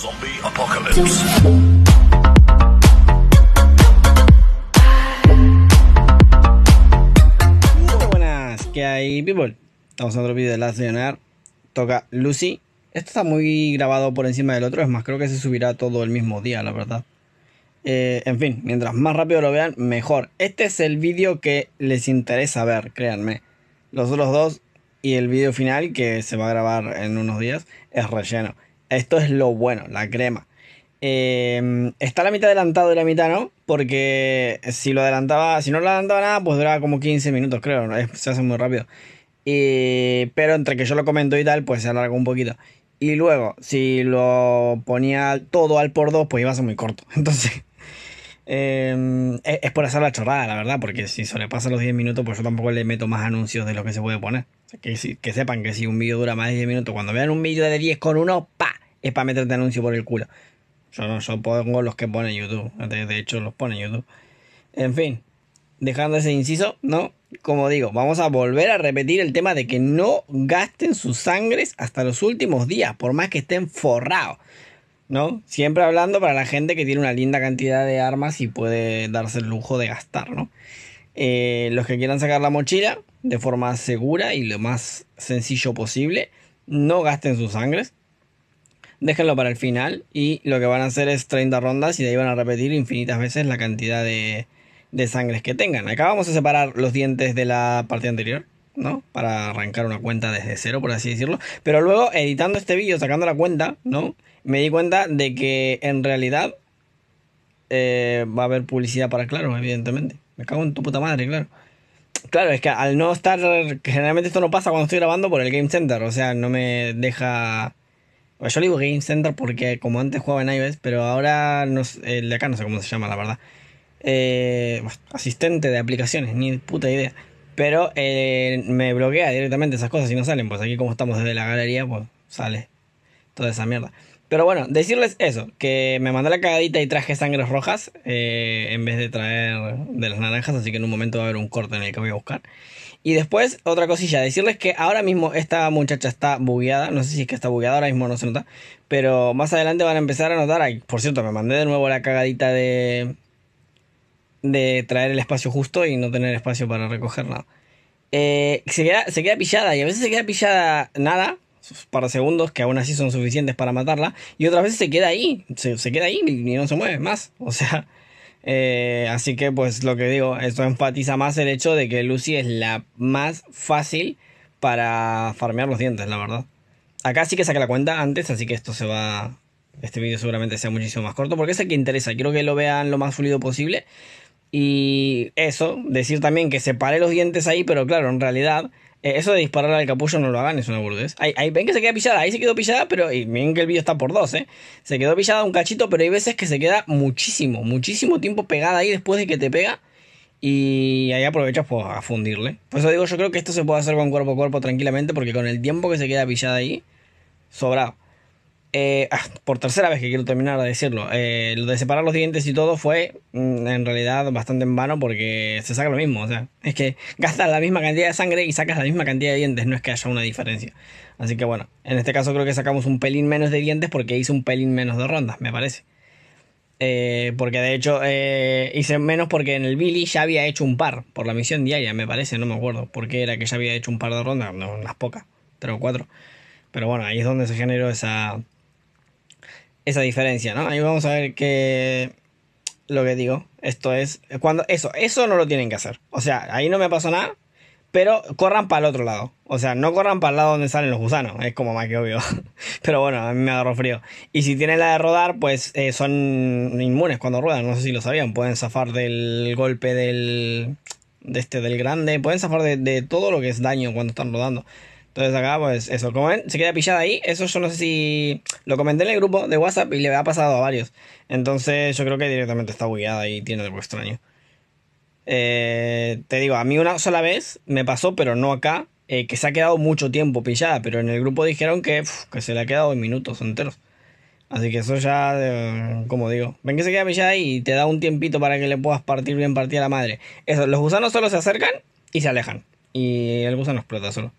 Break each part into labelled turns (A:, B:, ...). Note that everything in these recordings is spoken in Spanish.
A: Zombie Apocalypse. Muy buenas, ¿qué hay, people? Estamos en otro video de Last air Toca Lucy. Esto está muy grabado por encima del otro, es más, creo que se subirá todo el mismo día, la verdad. Eh, en fin, mientras más rápido lo vean, mejor. Este es el vídeo que les interesa ver, créanme. Los otros dos y el vídeo final, que se va a grabar en unos días, es relleno. Esto es lo bueno, la crema. Em, está la mitad adelantado y la mitad no, porque si lo adelantaba, si no lo adelantaba nada, pues duraba como 15 minutos, creo, se hace muy rápido. pero entre que yo lo comento y tal, pues se alarga un poquito. Y luego, si lo ponía todo al por dos, pues iba a ser muy corto. Entonces, Em, es por hacer la chorrada, la verdad, porque si se le pasa los 10 minutos, pues yo tampoco le meto más anuncios de lo que se puede poner. que, sepan que si un vídeo dura más de 10 minutos, cuando vean un vídeo de 10 con uno, pa, es para meterte anuncio por el culo. Yo no, yo pongo los que pone YouTube. De, hecho, los pone YouTube. En fin, dejando ese inciso, ¿no? Como digo, vamos a volver a repetir el tema de que no gasten sus sangres hasta los últimos días, por más que estén forrados. ¿no? Siempre hablando para la gente que tiene una linda cantidad de armas y puede darse el lujo de gastar, eh, los que quieran sacar la mochila de forma segura y lo más sencillo posible, no gasten sus sangres. Déjenlo para el final y lo que van a hacer es 30 rondas y de ahí van a repetir infinitas veces la cantidad de, de sangres que tengan. Acá vamos a separar los dientes de la parte anterior. ¿no? Para arrancar una cuenta desde cero, por así decirlo. Pero luego, editando este vídeo, sacando la cuenta, ¿no? me di cuenta de que en realidad eh, va a haber publicidad para Claro, evidentemente. Me cago en tu puta madre, claro. Claro, es que al no estar. Generalmente esto no pasa cuando estoy grabando por el Game Center, o sea, no me deja. Pues yo le digo Game Center porque como antes jugaba en iOS, pero ahora no el de acá no sé cómo se llama, la verdad. Eh, pues, asistente de aplicaciones, ni puta idea. Pero eh, me bloquea directamente esas cosas y no salen, pues aquí como estamos desde la galería, pues sale toda esa mierda. Pero bueno, decirles eso, que me mandé la cagadita y traje sangres rojas eh, en vez de traer de las naranjas, así que en un momento va a haber un corte en el que voy a buscar. Y después, otra cosilla, decirles que ahora mismo esta muchacha está bugueada, no sé si es que está bugueada, ahora mismo no se nota, pero más adelante van a empezar a notar, por cierto, me mandé de nuevo la cagadita de, de traer el espacio justo y no tener espacio para recoger nada. Eh, se, queda, se queda pillada y a veces se queda pillada nada para segundos que aún así son suficientes para matarla. Y otra vez se queda ahí, se, se queda ahí y no se mueve más. O sea, eh, así que pues lo que digo, esto enfatiza más el hecho de que Lucy es la más fácil para farmear los dientes, la verdad. Acá sí que saca la cuenta antes, así que esto se va... Este vídeo seguramente sea muchísimo más corto porque es el que interesa. Quiero que lo vean lo más fluido posible. Y eso, decir también que separé los dientes ahí, pero claro, en realidad eh, eso de disparar al capullo no lo hagan, es una burdez. Ahí, ven que se queda pillada, ahí se quedó pillada, pero miren que el vídeo está por dos, ¿eh? Se quedó pillada un cachito, pero hay veces que se queda muchísimo, muchísimo tiempo pegada ahí después de que te pega. Y ahí aprovechas pues, a fundirle. Por eso digo, yo creo que esto se puede hacer con cuerpo a cuerpo tranquilamente, porque con el tiempo que se queda pillada ahí, sobra. Eh, ah, por tercera vez que quiero terminar de decirlo, eh, lo de separar los dientes y todo fue mm, en realidad bastante en vano porque se saca lo mismo. O sea, es que gastas la misma cantidad de sangre y sacas la misma cantidad de dientes, no es que haya una diferencia. Así que bueno, en este caso creo que sacamos un pelín menos de dientes porque hice un pelín menos de rondas, me parece. Eh, porque de hecho hice menos porque en el Billy ya había hecho un par por la misión diaria, me parece, no me acuerdo. Porque era que ya había hecho un par de rondas, unas pocas, tres o cuatro. Pero bueno, ahí es donde se generó esa esa diferencia, ¿no? Ahí vamos a ver que lo que digo, esto es cuando eso, eso no lo tienen que hacer. O sea, ahí no me pasó nada, pero corran para el otro lado. O sea, no corran para el lado donde salen los gusanos, es como más que obvio. Pero bueno, a mí me agarró frío. Y si tienen la de rodar, pues eh, son inmunes cuando ruedan, no sé si lo sabían, pueden zafar del golpe del de este del grande, pueden zafar de todo lo que es daño cuando están rodando. Entonces acá, pues eso, como ven, se queda pillada ahí. Eso yo no sé si lo comenté en el grupo de WhatsApp y le ha pasado a varios. Entonces yo creo que directamente está bugueada y tiene algo extraño. Eh, te digo, a mí una sola vez me pasó, pero no acá, eh, que se ha quedado mucho tiempo pillada, pero en el grupo dijeron que, que se le ha quedado minutos enteros. Así que eso ya, eh, como digo, ven que se queda pillada y te da un tiempito para que le puedas partir bien partida la madre. Eso, los gusanos solo se acercan y se alejan. Y el gusano explota solo.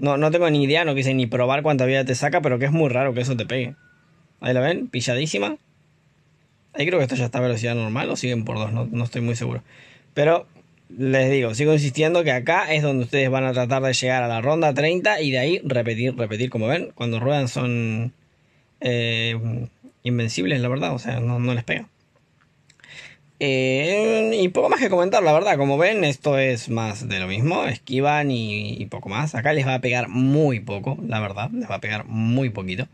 A: No, tengo ni idea, no quise ni probar cuánta vida te saca, pero que es muy raro que eso te pegue. Ahí la ven, pilladísima. Ahí creo que esto ya está a velocidad normal o siguen por dos, no, estoy muy seguro. Pero les digo, sigo insistiendo que acá es donde ustedes van a tratar de llegar a la ronda 30 y de ahí repetir, repetir. Como ven, cuando ruedan son eh, invencibles, la verdad, o sea, no, no les pega. Eh, y poco más que comentar, la verdad. Como ven, esto es más de lo mismo. Esquivan y, poco más. Acá les va a pegar muy poco, la verdad. Les va a pegar muy poquito.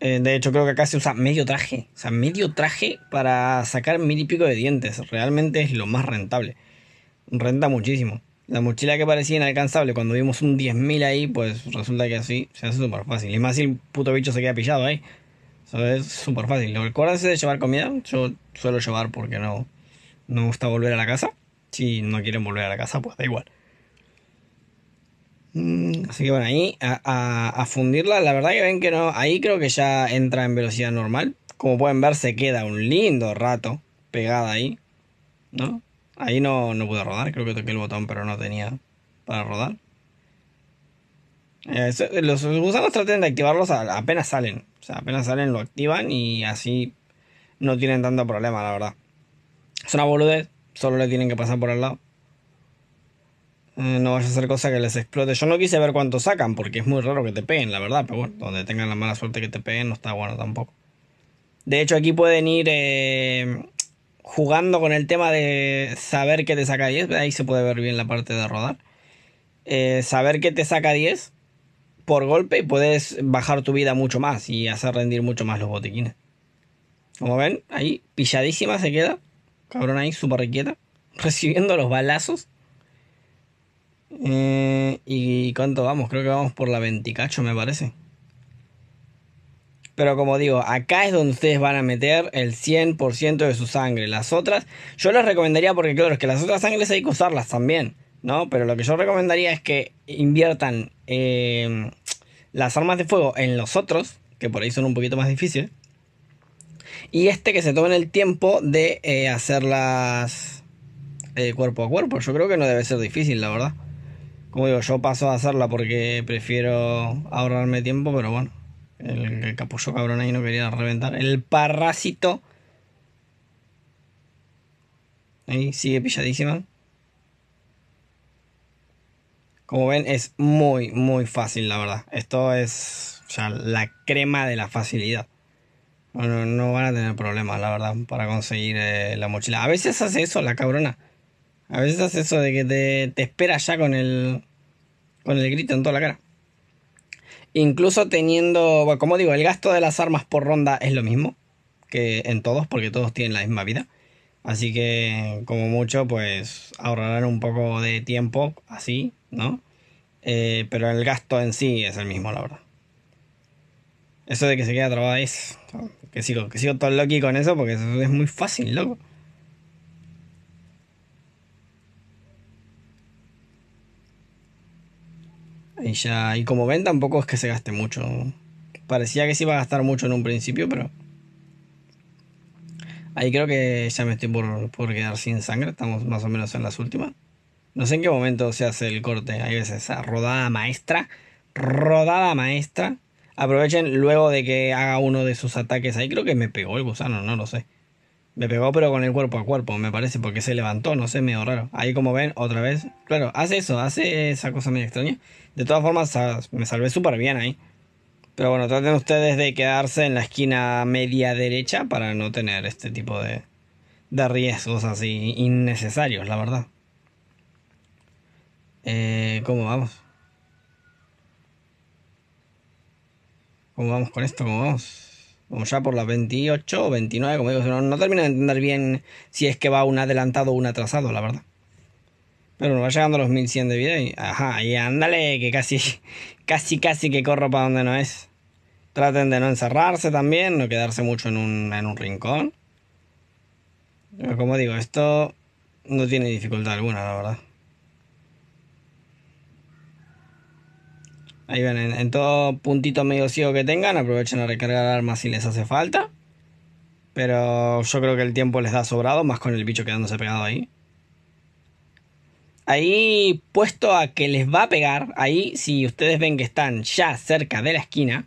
A: Eh, de hecho, creo que acá se usa medio traje. O sea, medio traje para sacar mil y pico de dientes. Realmente es lo más rentable. Renta muchísimo. La mochila que parecía inalcanzable cuando vimos un 10.000 ahí, pues resulta que así se hace súper fácil. Y más si el puto bicho se queda pillado ahí es súper fácil. ¿Lo de llevar comida? Yo suelo llevar porque no, me gusta volver a la casa. Si no quieren volver a la casa, pues da igual. Mm, así que bueno, ahí a, fundirla, la verdad que ven que no, ahí creo que ya entra en velocidad normal. Como pueden ver, se queda un lindo rato pegada ahí, ¿no? Ahí no, no pude rodar, creo que toqué el botón, pero no tenía para rodar. Eh, los gusanos traten de activarlos apenas salen. O sea, apenas salen lo activan y así no tienen tanto problema, la verdad. Es una boludez, solo le tienen que pasar por al lado. Eh, no vaya a hacer cosa que les explote. Yo no quise ver cuánto sacan porque es muy raro que te peguen, la verdad. Pero bueno, donde tengan la mala suerte que te peguen no está bueno tampoco. De hecho, aquí pueden ir eh, jugando con el tema de saber que te saca 10. Ahí se puede ver bien la parte de rodar. saber que te saca 10 por golpe y puedes bajar tu vida mucho más y hacer rendir mucho más los botiquines. Como ven, ahí pilladísima se queda. Cabrón ahí, súper quieta. Recibiendo los balazos. Eh, ¿Y cuánto vamos? Creo que vamos por la 28, me parece. Pero como digo, acá es donde ustedes van a meter el 100% de su sangre. Las otras, yo les recomendaría porque claro, es que las otras sangres hay que usarlas también. ¿no? Pero lo que yo recomendaría es que inviertan em, las armas de fuego en los otros, que por ahí son un poquito más difíciles. Y este que se tomen el tiempo de eh, hacerlas eh, cuerpo a cuerpo. Yo creo que no debe ser difícil, la verdad. Como digo, yo paso a hacerla porque prefiero ahorrarme tiempo, pero bueno. El, el capullo cabrón ahí no quería reventar. El parásito. Ahí sigue pilladísima. Como ven, es muy, muy fácil, la verdad. Esto es o la crema de la facilidad. Bueno, no van a tener problemas, la verdad, para conseguir eh, la mochila. A veces hace eso, la cabrona. A veces hace eso de que te, espera ya con el, con el grito en toda la cara. Incluso teniendo, bueno, como digo, el gasto de las armas por ronda es lo mismo que en todos, porque todos tienen la misma vida. Así que, como mucho, pues ahorrarán un poco de tiempo así ¿no? Eh, pero el gasto en sí es el mismo, la verdad. Eso de que se queda trabada es. Que sigo, que sigo todo loco con eso porque eso es muy fácil, loco. Y ya, y como ven, tampoco es que se gaste mucho. Parecía que se iba a gastar mucho en un principio, pero. Ahí creo que ya me estoy por quedar sin sangre. Estamos más o menos en las últimas. No sé en qué momento se hace el corte. Hay veces esa rodada maestra. Rodada maestra. Aprovechen luego de que haga uno de sus ataques ahí. Creo que me pegó el gusano, no lo sé. Me pegó pero con el cuerpo a cuerpo, me parece, porque se levantó, no sé, medio raro. Ahí como ven, otra vez. Claro, hace eso, hace esa cosa medio extraña. De todas formas, me salvé súper bien ahí. Pero bueno, traten ustedes de quedarse en la esquina media derecha para no tener este tipo de, de riesgos así innecesarios, la verdad. Eh, ¿Cómo vamos? ¿Cómo vamos con esto? ¿Cómo vamos? Vamos ya por las 28 o 29, como digo, no, termino de entender bien si es que va un adelantado o un atrasado, la verdad. Pero nos va llegando a los 1100 de vida y... Ajá, y ándale, que casi, casi, casi que corro para donde no es. Traten de no encerrarse también, no quedarse mucho en un, rincón. como digo, esto no tiene dificultad alguna, la verdad. Ahí ven, en, todo puntito medio ciego que tengan, aprovechen a recargar armas si les hace falta. Pero yo creo que el tiempo les da sobrado, más con el bicho quedándose pegado ahí. Ahí, puesto a que les va a pegar, ahí si ustedes ven que están ya cerca de la esquina,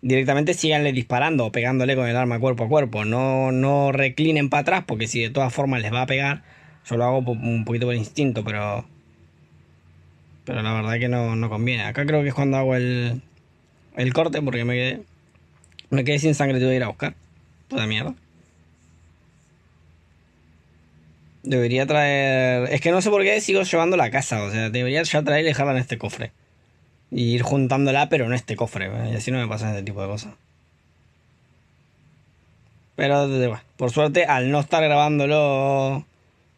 A: directamente síganle disparando o pegándole con el arma cuerpo a cuerpo. No, no reclinen para atrás, porque si de todas formas les va a pegar, yo lo hago un poquito por instinto, pero pero la verdad que no, conviene. Acá creo que es cuando hago el, el corte porque me quedé, me quedé sin sangre. Tuve que ir a buscar. Toda mierda. Debería traer... Es que no sé por qué sigo llevando la casa. O sea, debería ya traer y dejarla en este cofre. Y ir juntándola, pero no este cofre. ¿eh? Y así no me pasa ese tipo de cosas. Pero bueno, por suerte, al no estar grabándolo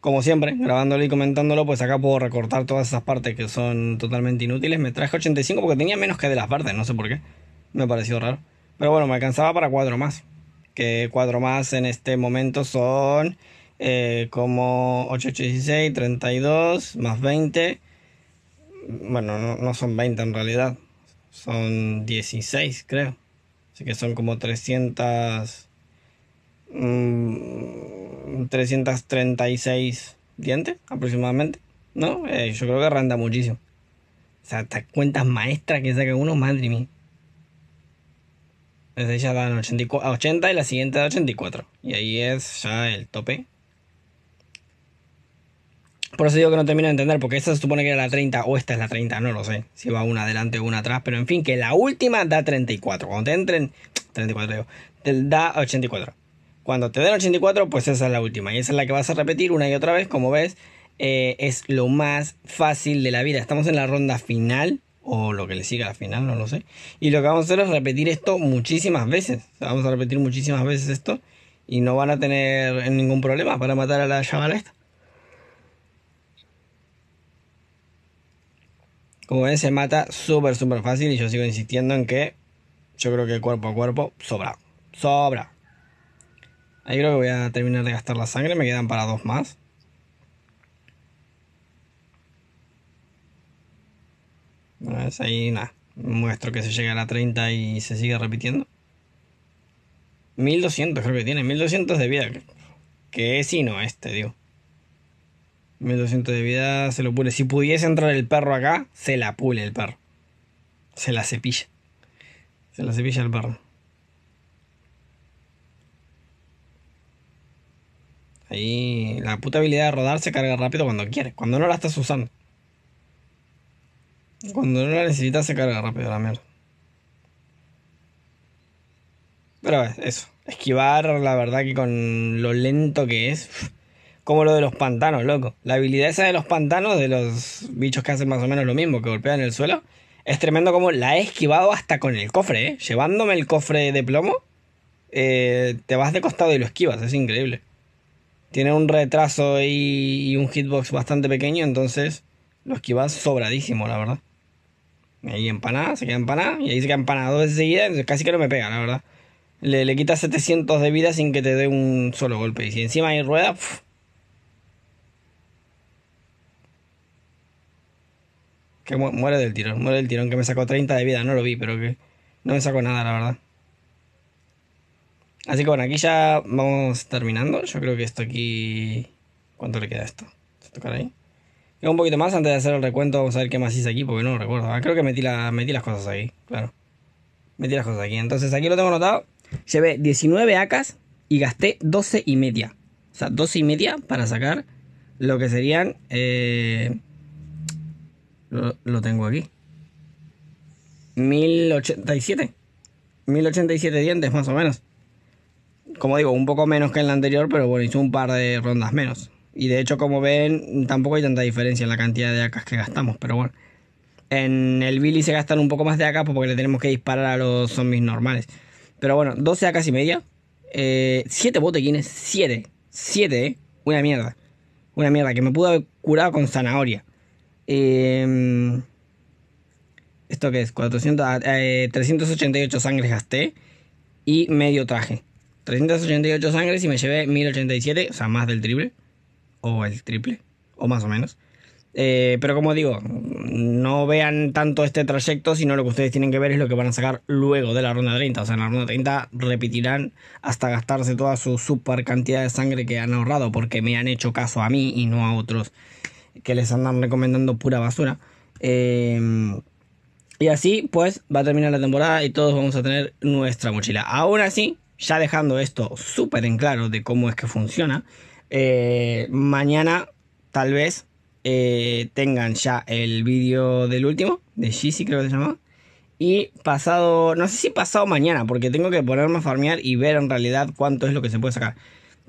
A: como siempre, grabándolo y comentándolo, pues acá puedo recortar todas esas partes que son totalmente inútiles. Me traje 85 porque tenía menos que de las verdes, no sé por qué. Me pareció raro. Pero bueno, me alcanzaba para 4 más. Que 4 más en este momento son eh, como 8, 8, 16, 32, más 20. Bueno, no, no son 20 en realidad. Son 16, creo. Así que son como 300... 336 mm, dientes aproximadamente, ¿no? Eh, yo creo que renta muchísimo. O sea, estas cuentas maestras que saca uno, madre mía. Entonces ella dan 80 y la siguiente da 84. Y ahí es ya el tope. Por eso digo que no termino de entender, porque esta se supone que era la 30 o esta es la 30, no lo sé. Si va una adelante o una atrás, pero en fin, que la última da 34. Cuando te entren, 34 digo, da 84. Cuando te den 84, pues esa es la última. Y esa es la que vas a repetir una y otra vez, como ves. Eh, es lo más fácil de la vida. Estamos en la ronda final, o lo que le siga a la final, no lo sé. Y lo que vamos a hacer es repetir esto muchísimas veces. vamos a repetir muchísimas veces esto. Y no van a tener ningún problema para matar a la chavala esta. Como ven, se mata súper, súper fácil. Y yo sigo insistiendo en que yo creo que cuerpo a cuerpo sobra. Sobra. Ahí creo que voy a terminar de gastar la sangre. Me quedan para dos más. Ahí nada. Muestro que se llega a la 30 y se sigue repitiendo. 1200 creo que tiene. 1200 de vida. Que es no este, digo. 1200 de vida se lo pule. Si pudiese entrar el perro acá, se la pule el perro. Se la cepilla. Se la cepilla el perro. Ahí la puta habilidad de rodar se carga rápido cuando quieres, cuando no la estás usando. Cuando no la necesitas se carga rápido la mierda. Pero eso, esquivar la verdad que con lo lento que es, como lo de los pantanos, loco. La habilidad esa de los pantanos, de los bichos que hacen más o menos lo mismo, que golpean el suelo, es tremendo como la he esquivado hasta con el cofre, ¿eh? Llevándome el cofre de plomo, eh, te vas de costado y lo esquivas, es increíble tiene un retraso y, un hitbox bastante pequeño, entonces lo esquivas sobradísimo, la verdad. Ahí empanada, se queda empanada, y ahí se queda empanada dos veces seguida, casi que no me pega, la verdad. Le, le quitas 700 de vida sin que te dé un solo golpe. Y si encima hay rueda, Que muere del tirón, muere del tirón, que me sacó 30 de vida, no lo vi, pero que no me sacó nada, la verdad. Así que bueno, aquí ya vamos terminando. Yo creo que esto aquí. ¿Cuánto le queda esto? ¿Se tocar ahí? un poquito más antes de hacer el recuento. Vamos a ver qué más hice aquí porque no lo recuerdo. Ah, creo que metí, la, metí las cosas ahí, claro. Metí las cosas aquí. Entonces aquí lo tengo anotado. Llevé 19 acas y gasté 12 y media. O sea, 12 y media para sacar lo que serían. Eh, lo tengo aquí. 1087. 1087 dientes más o menos como digo, un poco menos que en la anterior, pero bueno, hizo un par de rondas menos. Y de hecho, como ven, tampoco hay tanta diferencia en la cantidad de acas que gastamos, pero bueno. En el Billy se gastan un poco más de acas porque le tenemos que disparar a los zombies normales. Pero bueno, 12 acas y media. 7 eh, botequines, 7. 7, eh. Una mierda. Una mierda, que me pudo haber curado con zanahoria. Em, ¿Esto qué es? 388 eh, sangres gasté y medio traje. 388 sangres y me llevé 1087, o sea, más del triple. O el triple, o más o menos. Eh, pero como digo, no vean tanto este trayecto, sino lo que ustedes tienen que ver es lo que van a sacar luego de la ronda 30. O sea, en la ronda 30 repetirán hasta gastarse toda su super cantidad de sangre que han ahorrado, porque me han hecho caso a mí y no a otros que les andan recomendando pura basura. Em, y así, pues, va a terminar la temporada y todos vamos a tener nuestra mochila. Aún así, ya dejando esto súper en claro de cómo es que funciona, eh, mañana tal vez eh, tengan ya el vídeo del último, de Jeezy creo que se llamaba. Y pasado, no sé si pasado mañana, porque tengo que ponerme a farmear y ver en realidad cuánto es lo que se puede sacar.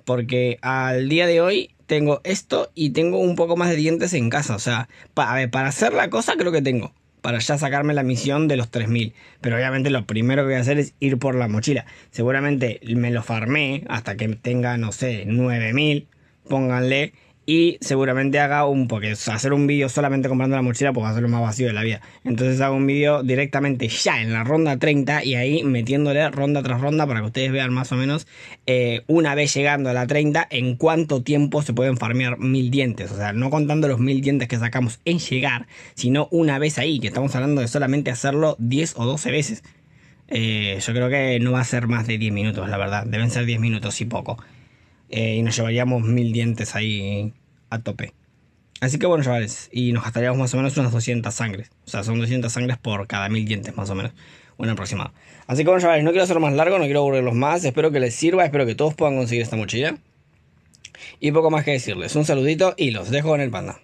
A: Porque al día de hoy tengo esto y tengo un poco más de dientes en casa. O sea, para hacer la cosa creo que tengo para ya sacarme la misión de los 3000. Pero obviamente lo primero que voy a hacer es ir por la mochila. Seguramente me lo farmé hasta que tenga, no sé, 9000, pónganle, y seguramente haga un, porque hacer un vídeo solamente comprando la mochila pues va a ser lo más vacío de la vida. Entonces hago un vídeo directamente ya en la ronda 30 y ahí metiéndole ronda tras ronda para que ustedes vean más o menos eh, una vez llegando a la 30 en cuánto tiempo se pueden farmear mil dientes. O sea, no contando los mil dientes que sacamos en llegar, sino una vez ahí, que estamos hablando de solamente hacerlo 10 o 12 veces. Eh, yo creo que no va a ser más de 10 minutos, la verdad. Deben ser 10 minutos y poco. Eh, y nos llevaríamos mil dientes ahí a tope. Así que bueno, chavales, y nos gastaríamos más o menos unas 200 sangres. O sea, son 200 sangres por cada mil dientes, más o menos. Una aproximada. Así que bueno, chavales, no quiero hacerlo más largo, no quiero aburrirlos más. Espero que les sirva, espero que todos puedan conseguir esta mochila. Y poco más que decirles. Un saludito y los dejo en el panda.